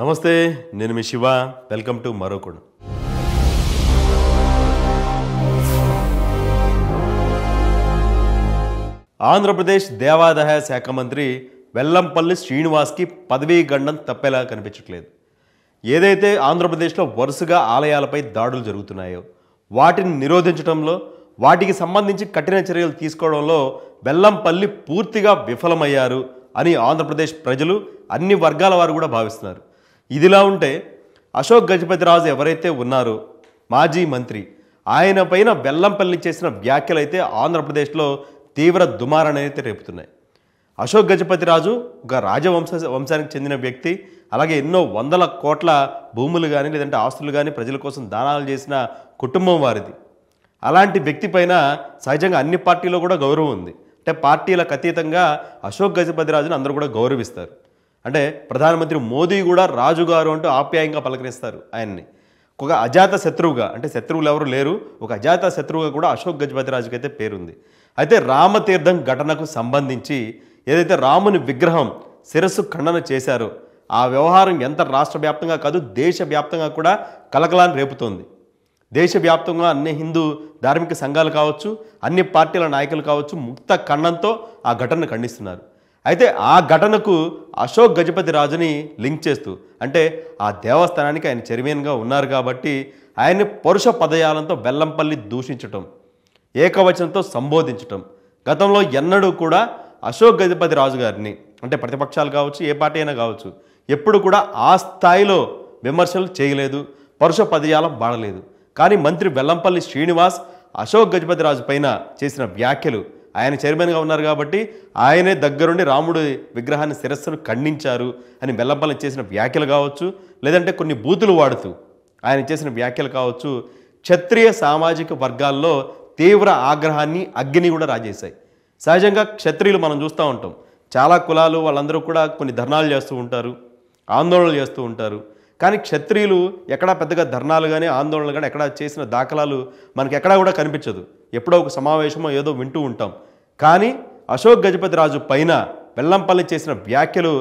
నమస్తే నేను మీ Shiva welcome to మరోకుడు Andhra Pradesh దేవాదాయ శాఖ మంత్రి వెల్లంపల్లి శ్రీనివాస్కి పదవీ గండం తప్పేలా కనిపించట్లేదు ఏదైతే ఆంధ్రప్రదేశ్లో వరుసగా ఆలయాలపై దాడులు జరుగుతున్నాయో వాటిని నిరోధించడంలో వాటికి సంబంధించి కఠిన చర్యలు తీసుకోవడంలో వెల్లంపల్లి పూర్తిగా విఫలమయ్యారు అని ఆంధ్రప్రదేశ్ ప్రజలు అన్ని వర్గాల వారు కూడా భావిస్తున్నారు ఇదిలా ఉంటే అశోక్ గజపతిరాజు ఎవరైతే ఉన్నారో మాజీ మంత్రి ఆయన పైన బెల్లంపల్లి చేసిన వ్యాఖ్యలు అయితే ఆంధ్రప్రదేశ్లో తీవ్ర దుమారణైతే రేపుతున్నాయి అశోక్ గజపతిరాజు ఒక రాజవంశ వంశానికి చెందిన వ్యక్తి అలాగే ఎన్నో వందల కోట్ల భూములు కానీ లేదంటే ఆస్తులు కానీ ప్రజల కోసం దానాలు చేసిన కుటుంబం వారిది అలాంటి వ్యక్తి పైన సహజంగా అన్ని పార్టీలో కూడా గౌరవం ఉంది అంటే పార్టీలకు అతీతంగా అశోక్ రాజుని అందరూ కూడా గౌరవిస్తారు అంటే ప్రధానమంత్రి మోదీ కూడా రాజుగారు అంటూ ఆప్యాయంగా పలకరిస్తారు ఆయన్ని ఒక అజాత శత్రువుగా అంటే శత్రువులు ఎవరు లేరు ఒక అజాత శత్రువుగా కూడా అశోక్ గజపతి రాజుకి అయితే పేరుంది అయితే రామతీర్థం ఘటనకు సంబంధించి ఏదైతే రాముని విగ్రహం శిరస్సు ఖండన చేశారో ఆ వ్యవహారం ఎంత రాష్ట్ర వ్యాప్తంగా కాదు దేశవ్యాప్తంగా కూడా కలకలాన్ని రేపుతోంది దేశవ్యాప్తంగా అన్ని హిందూ ధార్మిక సంఘాలు కావచ్చు అన్ని పార్టీల నాయకులు కావచ్చు ముక్త ఖండంతో ఆ ఘటనను ఖండిస్తున్నారు అయితే ఆ ఘటనకు అశోక్ గజపతి రాజుని లింక్ చేస్తూ అంటే ఆ దేవస్థానానికి ఆయన చైర్మన్గా ఉన్నారు కాబట్టి ఆయన్ని పరుష పదయాలంతో బెల్లంపల్లి దూషించటం ఏకవచనంతో సంబోధించటం గతంలో ఎన్నడూ కూడా అశోక్ గజపతి రాజు గారిని అంటే ప్రతిపక్షాలు కావచ్చు ఏ పార్టీ అయినా కావచ్చు ఎప్పుడు కూడా ఆ స్థాయిలో విమర్శలు చేయలేదు పరుష పదయాలం వాడలేదు కానీ మంత్రి బెల్లంపల్లి శ్రీనివాస్ అశోక్ గజపతి రాజు పైన చేసిన వ్యాఖ్యలు ఆయన చైర్మన్గా ఉన్నారు కాబట్టి ఆయనే దగ్గరుండి రాముడి విగ్రహాన్ని శిరస్సును ఖండించారు అని బెల్లంపల్లి చేసిన వ్యాఖ్యలు కావచ్చు లేదంటే కొన్ని బూతులు వాడుతూ ఆయన చేసిన వ్యాఖ్యలు కావచ్చు క్షత్రియ సామాజిక వర్గాల్లో తీవ్ర ఆగ్రహాన్ని అగ్ని కూడా రాజేశాయి సహజంగా క్షత్రియులు మనం చూస్తూ ఉంటాం చాలా కులాలు వాళ్ళందరూ కూడా కొన్ని ధర్నాలు చేస్తూ ఉంటారు ఆందోళనలు చేస్తూ ఉంటారు కానీ క్షత్రియులు ఎక్కడా పెద్దగా ధర్నాలు కానీ ఆందోళనలు కానీ ఎక్కడా చేసిన దాఖలాలు మనకి ఎక్కడా కూడా కనిపించదు ఎప్పుడో ఒక సమావేశమో ఏదో వింటూ ఉంటాం కానీ అశోక్ గజపతి రాజు పైన వెల్లంపల్లి చేసిన వ్యాఖ్యలు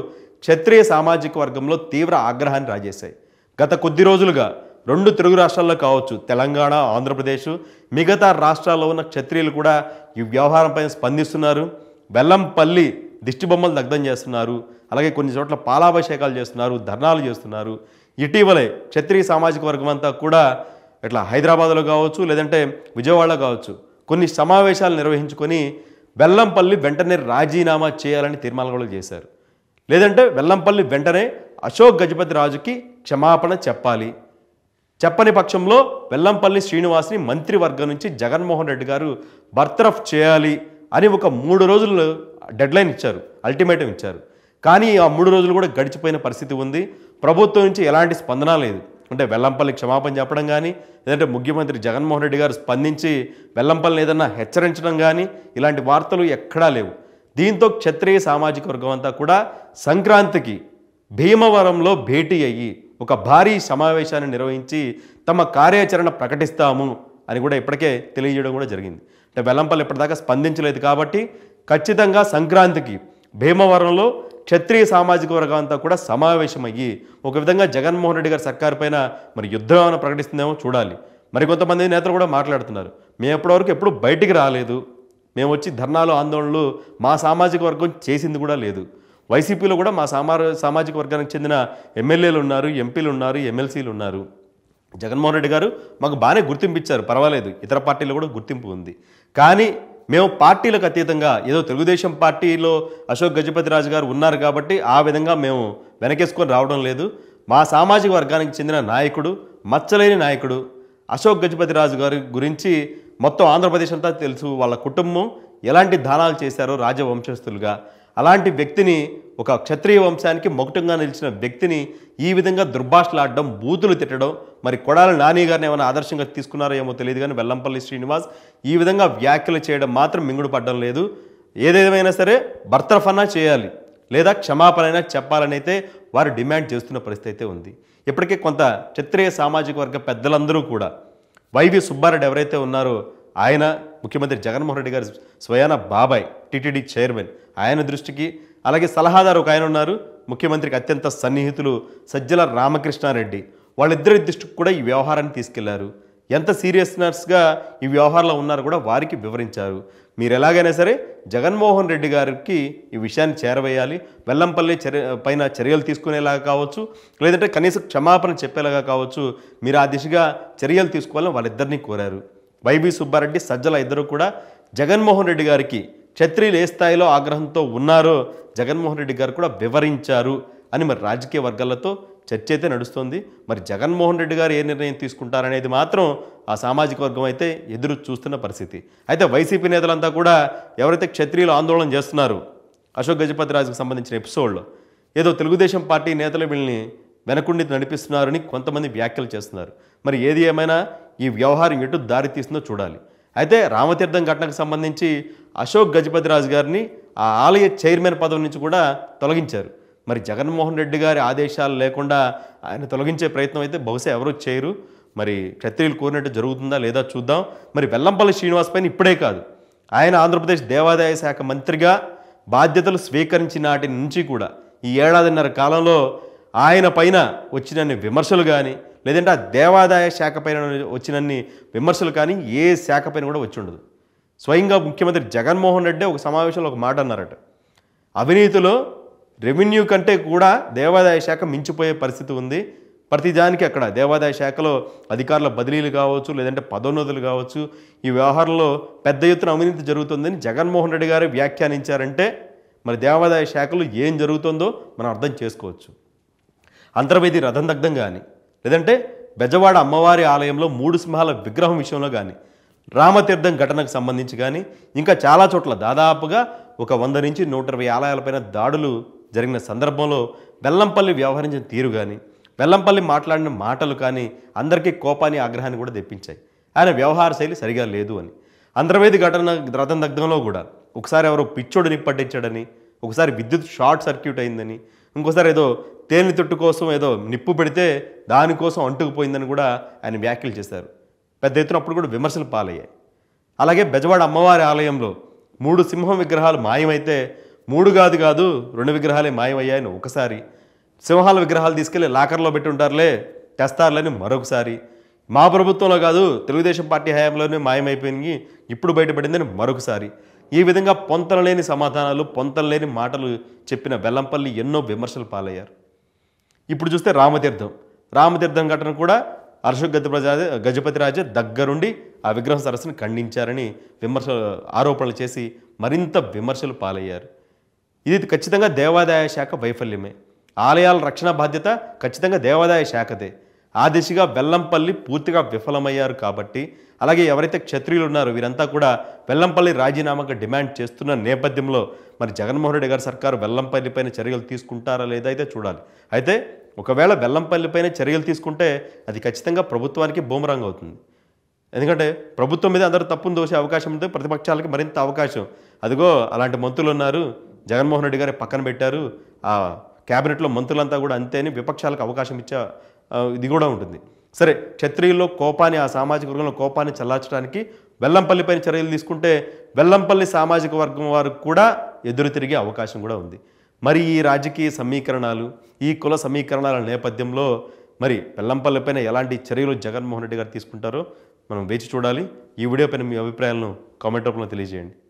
క్షత్రియ సామాజిక వర్గంలో తీవ్ర ఆగ్రహాన్ని రాజేశాయి గత కొద్ది రోజులుగా రెండు తెలుగు రాష్ట్రాల్లో కావచ్చు తెలంగాణ ఆంధ్రప్రదేశ్ మిగతా రాష్ట్రాల్లో ఉన్న క్షత్రియులు కూడా ఈ వ్యవహారంపై స్పందిస్తున్నారు వెల్లంపల్లి దిష్టిబొమ్మలు దగ్ధం చేస్తున్నారు అలాగే కొన్ని చోట్ల పాలాభిషేకాలు చేస్తున్నారు ధర్నాలు చేస్తున్నారు ఇటీవలే క్షత్రియ సామాజిక వర్గం అంతా కూడా ఇట్లా హైదరాబాద్లో కావచ్చు లేదంటే విజయవాడలో కావచ్చు కొన్ని సమావేశాలు నిర్వహించుకొని వెల్లంపల్లి వెంటనే రాజీనామా చేయాలని తీర్మానం కూడా చేశారు లేదంటే వెల్లంపల్లి వెంటనే అశోక్ గజపతి రాజుకి క్షమాపణ చెప్పాలి చెప్పని పక్షంలో వెల్లంపల్లి శ్రీనివాస్ని మంత్రివర్గం నుంచి జగన్మోహన్ రెడ్డి గారు బర్తరఫ్ చేయాలి అని ఒక మూడు రోజులు డెడ్లైన్ ఇచ్చారు అల్టిమేటం ఇచ్చారు కానీ ఆ మూడు రోజులు కూడా గడిచిపోయిన పరిస్థితి ఉంది ప్రభుత్వం నుంచి ఎలాంటి స్పందన లేదు అంటే వెల్లంపల్లి క్షమాపణ చెప్పడం కానీ లేదంటే ముఖ్యమంత్రి జగన్మోహన్ రెడ్డి గారు స్పందించి వెల్లంపల్లిని ఏదన్నా హెచ్చరించడం కానీ ఇలాంటి వార్తలు ఎక్కడా లేవు దీంతో క్షత్రియ సామాజిక వర్గం అంతా కూడా సంక్రాంతికి భీమవరంలో భేటీ అయ్యి ఒక భారీ సమావేశాన్ని నిర్వహించి తమ కార్యాచరణ ప్రకటిస్తాము అని కూడా ఇప్పటికే తెలియజేయడం కూడా జరిగింది అంటే వెల్లంపల్లి ఇప్పటిదాకా స్పందించలేదు కాబట్టి ఖచ్చితంగా సంక్రాంతికి భీమవరంలో క్షత్రియ సామాజిక వర్గం అంతా కూడా సమావేశమయ్యి ఒక విధంగా జగన్మోహన్ రెడ్డి గారి సర్కారు పైన మరి యుద్ధం ఏమైనా ప్రకటిస్తుందేమో చూడాలి మరి కొంతమంది నేతలు కూడా మాట్లాడుతున్నారు మేము ఎప్పటివరకు ఎప్పుడు బయటికి రాలేదు మేము వచ్చి ధర్నాలు ఆందోళనలు మా సామాజిక వర్గం చేసింది కూడా లేదు వైసీపీలో కూడా మా సమా సామాజిక వర్గానికి చెందిన ఎమ్మెల్యేలు ఉన్నారు ఎంపీలు ఉన్నారు ఎమ్మెల్సీలు ఉన్నారు జగన్మోహన్ రెడ్డి గారు మాకు బాగానే గుర్తింపు ఇచ్చారు పర్వాలేదు ఇతర పార్టీలో కూడా గుర్తింపు ఉంది కానీ మేము పార్టీలకు అతీతంగా ఏదో తెలుగుదేశం పార్టీలో అశోక్ గజపతి రాజు గారు ఉన్నారు కాబట్టి ఆ విధంగా మేము వెనకేసుకొని రావడం లేదు మా సామాజిక వర్గానికి చెందిన నాయకుడు మచ్చలేని నాయకుడు అశోక్ గజపతి రాజు గారి గురించి మొత్తం ఆంధ్రప్రదేశ్ అంతా తెలుసు వాళ్ళ కుటుంబం ఎలాంటి దానాలు చేశారో రాజవంశస్థులుగా అలాంటి వ్యక్తిని ఒక క్షత్రియ వంశానికి మొకటంగా నిలిచిన వ్యక్తిని ఈ విధంగా దుర్భాషలాడడం బూతులు తిట్టడం మరి కొడాల నాని గారిని ఏమైనా ఆదర్శంగా తీసుకున్నారో ఏమో తెలియదు కానీ వెల్లంపల్లి శ్రీనివాస్ ఈ విధంగా వ్యాఖ్యలు చేయడం మాత్రం మింగుడు పడడం లేదు ఏదేమైనా సరే భర్తరఫనా చేయాలి లేదా క్షమాపణ చెప్పాలని అయితే వారు డిమాండ్ చేస్తున్న పరిస్థితి అయితే ఉంది ఇప్పటికే కొంత క్షత్రియ సామాజిక వర్గ పెద్దలందరూ కూడా వైవి సుబ్బారెడ్డి ఎవరైతే ఉన్నారో ఆయన ముఖ్యమంత్రి జగన్మోహన్ రెడ్డి గారు స్వయాన బాబాయ్ టీటీడీ చైర్మన్ ఆయన దృష్టికి అలాగే సలహాదారు ఒక ఆయన ఉన్నారు ముఖ్యమంత్రికి అత్యంత సన్నిహితులు సజ్జల రామకృష్ణారెడ్డి వాళ్ళిద్దరి దృష్టికి కూడా ఈ వ్యవహారాన్ని తీసుకెళ్లారు ఎంత సీరియస్నెస్గా ఈ వ్యవహారంలో ఉన్నారో కూడా వారికి వివరించారు మీరు ఎలాగైనా సరే జగన్మోహన్ రెడ్డి గారికి ఈ విషయాన్ని చేరవేయాలి వెల్లంపల్లి చర్య పైన చర్యలు తీసుకునేలాగా కావచ్చు లేదంటే కనీసం క్షమాపణ చెప్పేలాగా కావచ్చు మీరు ఆ దిశగా చర్యలు తీసుకోవాలని వాళ్ళిద్దరినీ కోరారు వైవి సుబ్బారెడ్డి సజ్జల ఇద్దరు కూడా జగన్మోహన్ రెడ్డి గారికి క్షత్రియులు ఏ స్థాయిలో ఆగ్రహంతో ఉన్నారో జగన్మోహన్ రెడ్డి గారు కూడా వివరించారు అని మరి రాజకీయ వర్గాలతో చర్చ అయితే నడుస్తుంది మరి జగన్మోహన్ రెడ్డి గారు ఏ నిర్ణయం తీసుకుంటారనేది మాత్రం ఆ సామాజిక వర్గం అయితే ఎదురు చూస్తున్న పరిస్థితి అయితే వైసీపీ నేతలంతా కూడా ఎవరైతే క్షత్రియులు ఆందోళన చేస్తున్నారు అశోక్ గజపతి రాజుకు సంబంధించిన ఎపిసోడ్లో ఏదో తెలుగుదేశం పార్టీ నేతలు వీళ్ళని వెనకుండి నడిపిస్తున్నారని కొంతమంది వ్యాఖ్యలు చేస్తున్నారు మరి ఏది ఏమైనా ఈ వ్యవహారం ఎటు దారితీస్తుందో చూడాలి అయితే రామతీర్థం ఘటనకు సంబంధించి అశోక్ గజపతి రాజు గారిని ఆ ఆలయ చైర్మన్ పదవి నుంచి కూడా తొలగించారు మరి జగన్మోహన్ రెడ్డి గారి ఆదేశాలు లేకుండా ఆయన తొలగించే ప్రయత్నం అయితే బహుశా ఎవరు చేయరు మరి క్షత్రియులు కోరినట్టు జరుగుతుందా లేదా చూద్దాం మరి వెల్లంపల్లి శ్రీనివాస్ పైన ఇప్పుడే కాదు ఆయన ఆంధ్రప్రదేశ్ దేవాదాయ శాఖ మంత్రిగా బాధ్యతలు స్వీకరించిన నాటి నుంచి కూడా ఈ ఏడాదిన్నర కాలంలో ఆయన పైన వచ్చిన విమర్శలు కానీ లేదంటే ఆ దేవాదాయ శాఖ పైన వచ్చినన్ని విమర్శలు కానీ ఏ శాఖ పైన కూడా వచ్చి ఉండదు స్వయంగా ముఖ్యమంత్రి జగన్మోహన్ రెడ్డి ఒక సమావేశంలో ఒక మాట అన్నారట అవినీతిలో రెవెన్యూ కంటే కూడా దేవాదాయ శాఖ మించిపోయే పరిస్థితి ఉంది ప్రతిదానికి అక్కడ దేవాదాయ శాఖలో అధికారుల బదిలీలు కావచ్చు లేదంటే పదోన్నతులు కావచ్చు ఈ వ్యవహారంలో పెద్ద ఎత్తున అవినీతి జరుగుతుందని జగన్మోహన్ రెడ్డి గారు వ్యాఖ్యానించారంటే మరి దేవాదాయ శాఖలో ఏం జరుగుతుందో మనం అర్థం చేసుకోవచ్చు అంతర్వేది రథం దగ్ధం కానీ లేదంటే బెజవాడ అమ్మవారి ఆలయంలో మూడు సింహాల విగ్రహం విషయంలో కానీ రామతీర్థం ఘటనకు సంబంధించి కానీ ఇంకా చాలా చోట్ల దాదాపుగా ఒక వంద నుంచి నూట ఇరవై ఆలయాలపైన దాడులు జరిగిన సందర్భంలో బెల్లంపల్లి వ్యవహరించిన తీరు కానీ బెల్లంపల్లి మాట్లాడిన మాటలు కానీ అందరికీ కోపాన్ని ఆగ్రహాన్ని కూడా తెప్పించాయి ఆయన వ్యవహార శైలి సరిగా లేదు అని అంధ్రవేది ఘటన రథం దగ్ధంలో కూడా ఒకసారి ఎవరో పిచ్చోడిని పట్టించాడని ఒకసారి విద్యుత్ షార్ట్ సర్క్యూట్ అయిందని ఇంకోసారి ఏదో తేనె తొట్టు కోసం ఏదో నిప్పు పెడితే దానికోసం అంటుకుపోయిందని కూడా ఆయన వ్యాఖ్యలు చేశారు పెద్ద ఎత్తున అప్పుడు కూడా విమర్శలు పాలయ్యాయి అలాగే బెజవాడ అమ్మవారి ఆలయంలో మూడు సింహం విగ్రహాలు మాయమైతే మూడు కాదు కాదు రెండు విగ్రహాలే మాయమయ్యాయని ఒకసారి సింహాల విగ్రహాలు తీసుకెళ్లి లాకర్లో పెట్టి ఉంటారులే తెస్తారులని మరొకసారి మా ప్రభుత్వంలో కాదు తెలుగుదేశం పార్టీ హయాంలోనే మాయమైపోయింది ఇప్పుడు బయటపడిందని మరొకసారి ఈ విధంగా పొంతనలేని సమాధానాలు పొంతనలేని మాటలు చెప్పిన వెల్లంపల్లి ఎన్నో విమర్శలు పాలయ్యారు ఇప్పుడు చూస్తే రామతీర్థం రామతీర్థం ఘటన కూడా అర్షక్ గజపతి గజపతిరాజే దగ్గరుండి ఆ విగ్రహం సరస్సును ఖండించారని విమర్శ ఆరోపణలు చేసి మరింత విమర్శలు పాలయ్యారు ఇది ఖచ్చితంగా దేవాదాయ శాఖ వైఫల్యమే ఆలయాల రక్షణ బాధ్యత ఖచ్చితంగా దేవాదాయ శాఖదే ఆ దిశగా బెల్లంపల్లి పూర్తిగా విఫలమయ్యారు కాబట్టి అలాగే ఎవరైతే క్షత్రియులు ఉన్నారో వీరంతా కూడా వెల్లంపల్లి రాజీనామాకు డిమాండ్ చేస్తున్న నేపథ్యంలో మరి జగన్మోహన్ రెడ్డి గారి సర్కారు వెల్లంపల్లి పైన చర్యలు తీసుకుంటారా లేదా అయితే చూడాలి అయితే ఒకవేళ వెల్లంపల్లి పైన చర్యలు తీసుకుంటే అది ఖచ్చితంగా ప్రభుత్వానికి బూమరాంగ్ అవుతుంది ఎందుకంటే ప్రభుత్వం మీద అందరూ తప్పును దోసే అవకాశం ఉంది ప్రతిపక్షాలకి మరింత అవకాశం అదిగో అలాంటి మంత్రులు ఉన్నారు జగన్మోహన్ రెడ్డి గారి పక్కన పెట్టారు ఆ క్యాబినెట్లో మంత్రులంతా కూడా అంతేని విపక్షాలకు అవకాశం ఇచ్చే ఇది కూడా ఉంటుంది సరే క్షత్రియుల్లో కోపాన్ని ఆ సామాజిక వర్గంలో కోపాన్ని చల్లార్చడానికి వెల్లంపల్లి పైన చర్యలు తీసుకుంటే వెల్లంపల్లి సామాజిక వర్గం వారు కూడా ఎదురు తిరిగే అవకాశం కూడా ఉంది మరి ఈ రాజకీయ సమీకరణాలు ఈ కుల సమీకరణాల నేపథ్యంలో మరి పైన ఎలాంటి చర్యలు జగన్మోహన్ రెడ్డి గారు తీసుకుంటారో మనం వేచి చూడాలి ఈ వీడియో పైన మీ అభిప్రాయాలను కామెంట్ రూపంలో తెలియజేయండి